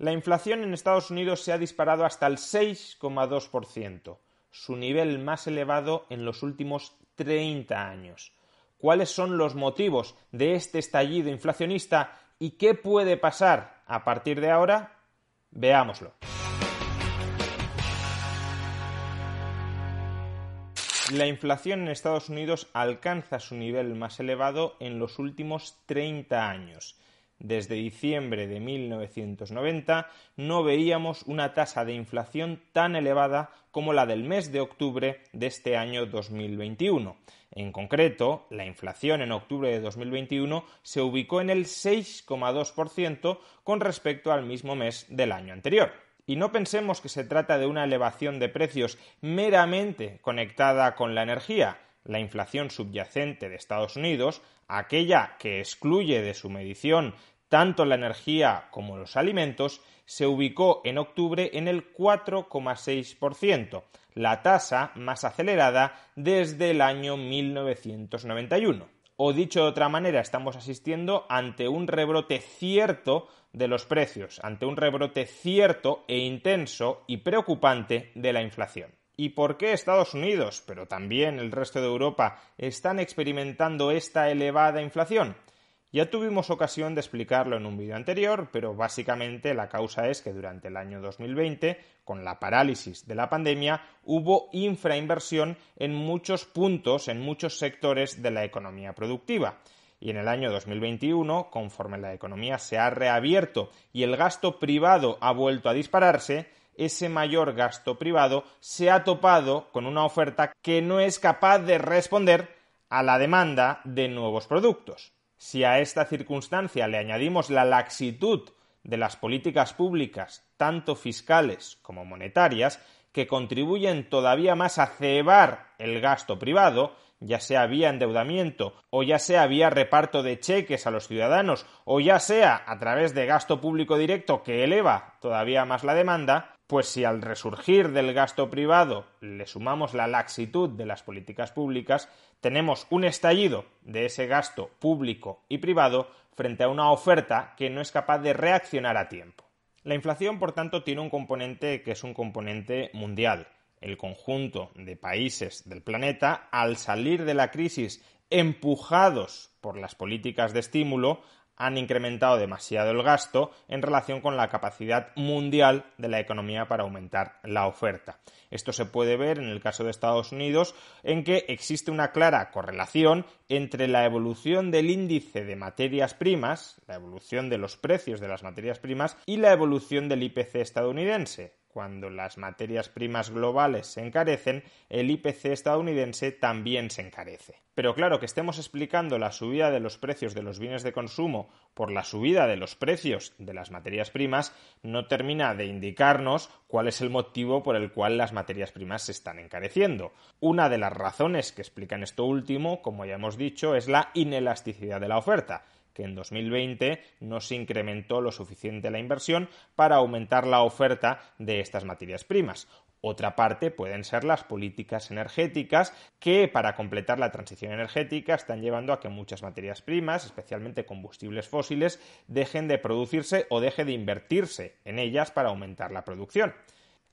La inflación en Estados Unidos se ha disparado hasta el 6,2%, su nivel más elevado en los últimos 30 años. ¿Cuáles son los motivos de este estallido inflacionista y qué puede pasar a partir de ahora? Veámoslo. La inflación en Estados Unidos alcanza su nivel más elevado en los últimos 30 años desde diciembre de 1990 no veíamos una tasa de inflación tan elevada como la del mes de octubre de este año 2021. En concreto, la inflación en octubre de 2021 se ubicó en el 6,2% con respecto al mismo mes del año anterior. Y no pensemos que se trata de una elevación de precios meramente conectada con la energía la inflación subyacente de Estados Unidos, aquella que excluye de su medición tanto la energía como los alimentos, se ubicó en octubre en el 4,6%, la tasa más acelerada desde el año 1991. O dicho de otra manera, estamos asistiendo ante un rebrote cierto de los precios, ante un rebrote cierto e intenso y preocupante de la inflación y por qué Estados Unidos, pero también el resto de Europa, están experimentando esta elevada inflación. Ya tuvimos ocasión de explicarlo en un vídeo anterior, pero básicamente la causa es que durante el año 2020, con la parálisis de la pandemia, hubo infrainversión en muchos puntos, en muchos sectores de la economía productiva. Y en el año 2021, conforme la economía se ha reabierto y el gasto privado ha vuelto a dispararse, ese mayor gasto privado se ha topado con una oferta que no es capaz de responder a la demanda de nuevos productos. Si a esta circunstancia le añadimos la laxitud de las políticas públicas, tanto fiscales como monetarias, que contribuyen todavía más a cebar el gasto privado, ya sea vía endeudamiento, o ya sea vía reparto de cheques a los ciudadanos, o ya sea a través de gasto público directo que eleva todavía más la demanda, pues si al resurgir del gasto privado le sumamos la laxitud de las políticas públicas, tenemos un estallido de ese gasto público y privado frente a una oferta que no es capaz de reaccionar a tiempo. La inflación, por tanto, tiene un componente que es un componente mundial. El conjunto de países del planeta, al salir de la crisis empujados por las políticas de estímulo, han incrementado demasiado el gasto en relación con la capacidad mundial de la economía para aumentar la oferta. Esto se puede ver en el caso de Estados Unidos, en que existe una clara correlación entre la evolución del índice de materias primas, la evolución de los precios de las materias primas, y la evolución del IPC estadounidense. Cuando las materias primas globales se encarecen, el IPC estadounidense también se encarece. Pero claro que estemos explicando la subida de los precios de los bienes de consumo por la subida de los precios de las materias primas no termina de indicarnos cuál es el motivo por el cual las materias primas se están encareciendo. Una de las razones que explican esto último, como ya hemos dicho, es la inelasticidad de la oferta que en 2020 no se incrementó lo suficiente la inversión para aumentar la oferta de estas materias primas. Otra parte pueden ser las políticas energéticas que para completar la transición energética están llevando a que muchas materias primas, especialmente combustibles fósiles, dejen de producirse o deje de invertirse en ellas para aumentar la producción.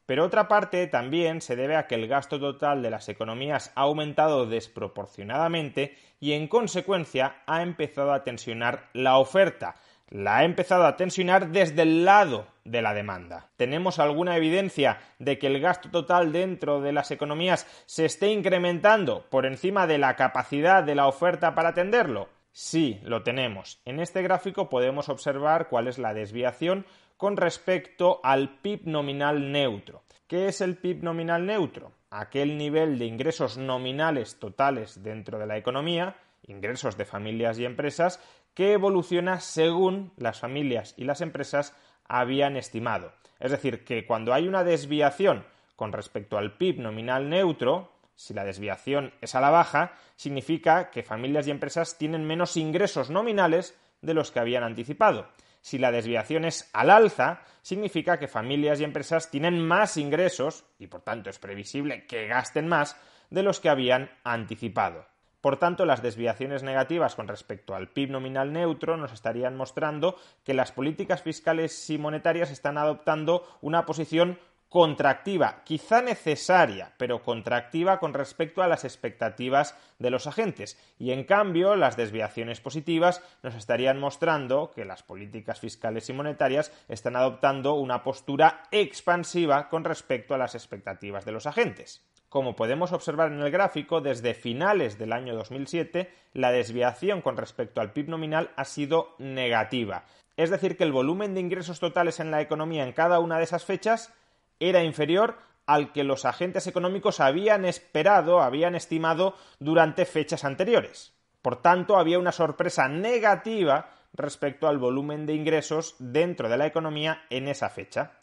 Pero otra parte también se debe a que el gasto total de las economías ha aumentado desproporcionadamente y en consecuencia ha empezado a tensionar la oferta, la ha empezado a tensionar desde el lado de la demanda. ¿Tenemos alguna evidencia de que el gasto total dentro de las economías se esté incrementando por encima de la capacidad de la oferta para atenderlo? Sí, lo tenemos. En este gráfico podemos observar cuál es la desviación con respecto al PIB nominal neutro. ¿Qué es el PIB nominal neutro? Aquel nivel de ingresos nominales totales dentro de la economía, ingresos de familias y empresas, que evoluciona según las familias y las empresas habían estimado. Es decir, que cuando hay una desviación con respecto al PIB nominal neutro, si la desviación es a la baja, significa que familias y empresas tienen menos ingresos nominales de los que habían anticipado si la desviación es al alza, significa que familias y empresas tienen más ingresos, y por tanto es previsible que gasten más, de los que habían anticipado. Por tanto, las desviaciones negativas con respecto al PIB nominal neutro nos estarían mostrando que las políticas fiscales y monetarias están adoptando una posición contractiva, quizá necesaria, pero contractiva con respecto a las expectativas de los agentes. Y en cambio, las desviaciones positivas nos estarían mostrando que las políticas fiscales y monetarias están adoptando una postura expansiva con respecto a las expectativas de los agentes. Como podemos observar en el gráfico, desde finales del año 2007, la desviación con respecto al PIB nominal ha sido negativa. Es decir, que el volumen de ingresos totales en la economía en cada una de esas fechas era inferior al que los agentes económicos habían esperado, habían estimado durante fechas anteriores. Por tanto, había una sorpresa negativa respecto al volumen de ingresos dentro de la economía en esa fecha.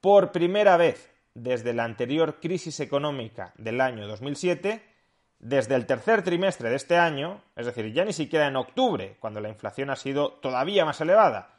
Por primera vez desde la anterior crisis económica del año 2007, desde el tercer trimestre de este año, es decir, ya ni siquiera en octubre, cuando la inflación ha sido todavía más elevada,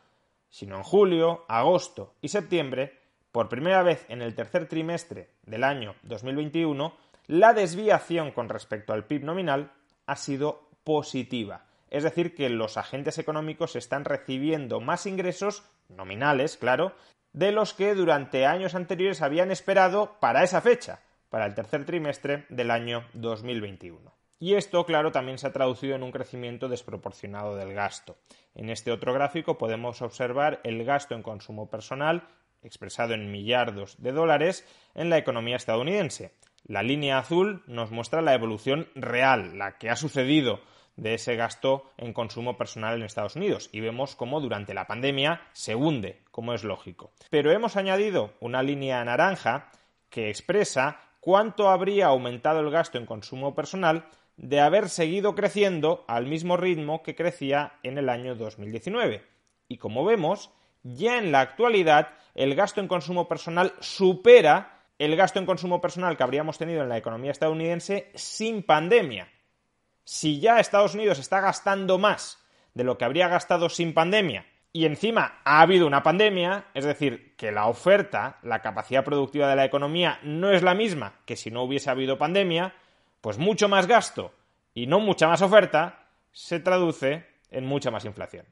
sino en julio, agosto y septiembre, por primera vez en el tercer trimestre del año 2021, la desviación con respecto al PIB nominal ha sido positiva. Es decir, que los agentes económicos están recibiendo más ingresos nominales, claro, de los que durante años anteriores habían esperado para esa fecha, para el tercer trimestre del año 2021. Y esto, claro, también se ha traducido en un crecimiento desproporcionado del gasto. En este otro gráfico podemos observar el gasto en consumo personal expresado en millardos de dólares, en la economía estadounidense. La línea azul nos muestra la evolución real, la que ha sucedido de ese gasto en consumo personal en Estados Unidos y vemos cómo durante la pandemia se hunde, como es lógico. Pero hemos añadido una línea naranja que expresa cuánto habría aumentado el gasto en consumo personal de haber seguido creciendo al mismo ritmo que crecía en el año 2019. Y como vemos, ya en la actualidad, el gasto en consumo personal supera el gasto en consumo personal que habríamos tenido en la economía estadounidense sin pandemia. Si ya Estados Unidos está gastando más de lo que habría gastado sin pandemia y encima ha habido una pandemia, es decir, que la oferta, la capacidad productiva de la economía no es la misma que si no hubiese habido pandemia, pues mucho más gasto y no mucha más oferta se traduce en mucha más inflación.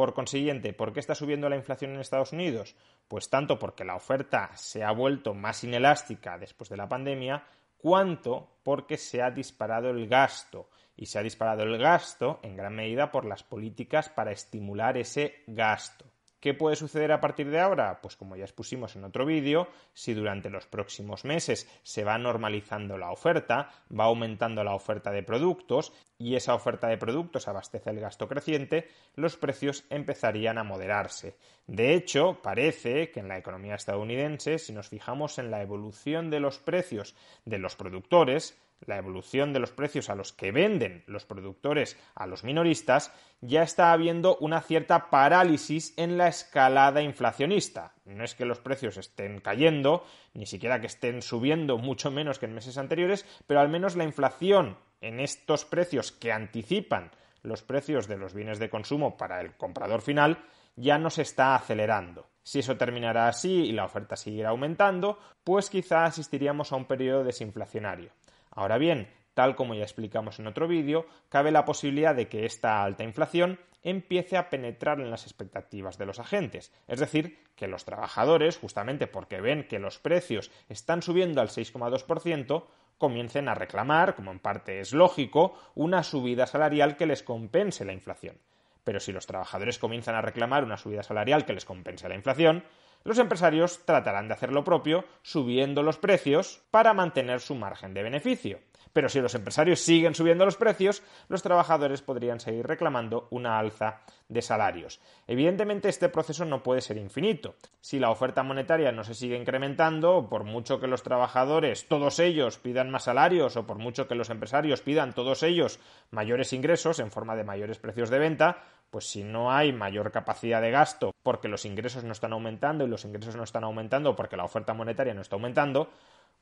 Por consiguiente, ¿por qué está subiendo la inflación en Estados Unidos? Pues tanto porque la oferta se ha vuelto más inelástica después de la pandemia, cuanto porque se ha disparado el gasto. Y se ha disparado el gasto en gran medida por las políticas para estimular ese gasto. ¿Qué puede suceder a partir de ahora? Pues como ya expusimos en otro vídeo, si durante los próximos meses se va normalizando la oferta, va aumentando la oferta de productos y esa oferta de productos abastece el gasto creciente, los precios empezarían a moderarse. De hecho, parece que en la economía estadounidense, si nos fijamos en la evolución de los precios de los productores, la evolución de los precios a los que venden los productores a los minoristas, ya está habiendo una cierta parálisis en la escalada inflacionista. No es que los precios estén cayendo, ni siquiera que estén subiendo mucho menos que en meses anteriores, pero al menos la inflación en estos precios que anticipan los precios de los bienes de consumo para el comprador final ya no se está acelerando. Si eso terminará así y la oferta seguirá aumentando, pues quizá asistiríamos a un periodo desinflacionario. Ahora bien, tal como ya explicamos en otro vídeo, cabe la posibilidad de que esta alta inflación empiece a penetrar en las expectativas de los agentes. Es decir, que los trabajadores, justamente porque ven que los precios están subiendo al 6,2%, comiencen a reclamar, como en parte es lógico, una subida salarial que les compense la inflación. Pero si los trabajadores comienzan a reclamar una subida salarial que les compense la inflación, los empresarios tratarán de hacer lo propio subiendo los precios para mantener su margen de beneficio. Pero si los empresarios siguen subiendo los precios, los trabajadores podrían seguir reclamando una alza de salarios. Evidentemente, este proceso no puede ser infinito. Si la oferta monetaria no se sigue incrementando, por mucho que los trabajadores, todos ellos, pidan más salarios, o por mucho que los empresarios pidan todos ellos mayores ingresos en forma de mayores precios de venta, pues si no hay mayor capacidad de gasto porque los ingresos no están aumentando y los ingresos no están aumentando porque la oferta monetaria no está aumentando,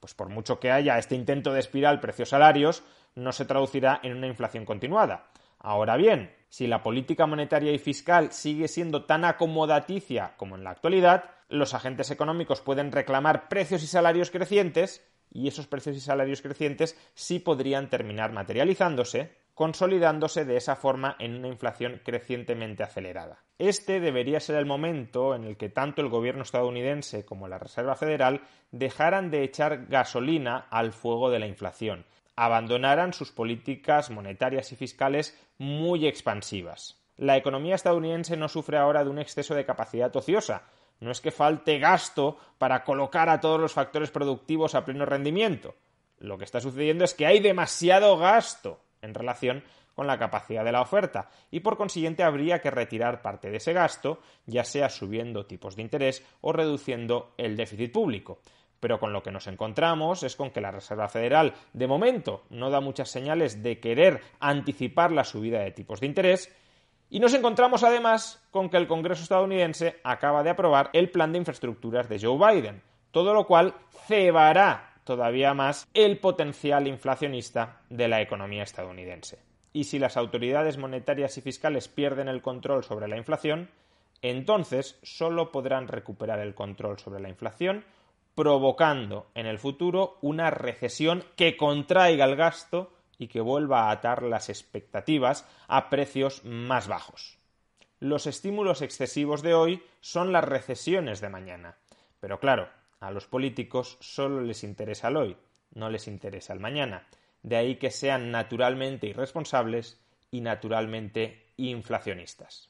pues por mucho que haya este intento de espiral precios-salarios, no se traducirá en una inflación continuada. Ahora bien, si la política monetaria y fiscal sigue siendo tan acomodaticia como en la actualidad, los agentes económicos pueden reclamar precios y salarios crecientes y esos precios y salarios crecientes sí podrían terminar materializándose, consolidándose de esa forma en una inflación crecientemente acelerada. Este debería ser el momento en el que tanto el gobierno estadounidense como la Reserva Federal dejaran de echar gasolina al fuego de la inflación, abandonaran sus políticas monetarias y fiscales muy expansivas. La economía estadounidense no sufre ahora de un exceso de capacidad ociosa, no es que falte gasto para colocar a todos los factores productivos a pleno rendimiento. Lo que está sucediendo es que hay demasiado gasto en relación con la capacidad de la oferta y por consiguiente habría que retirar parte de ese gasto, ya sea subiendo tipos de interés o reduciendo el déficit público. Pero con lo que nos encontramos es con que la Reserva Federal, de momento, no da muchas señales de querer anticipar la subida de tipos de interés y nos encontramos además con que el Congreso estadounidense acaba de aprobar el plan de infraestructuras de Joe Biden, todo lo cual cebará todavía más el potencial inflacionista de la economía estadounidense. Y si las autoridades monetarias y fiscales pierden el control sobre la inflación, entonces solo podrán recuperar el control sobre la inflación provocando en el futuro una recesión que contraiga el gasto y que vuelva a atar las expectativas a precios más bajos. Los estímulos excesivos de hoy son las recesiones de mañana. Pero claro, a los políticos solo les interesa el hoy, no les interesa el mañana. De ahí que sean naturalmente irresponsables y naturalmente inflacionistas.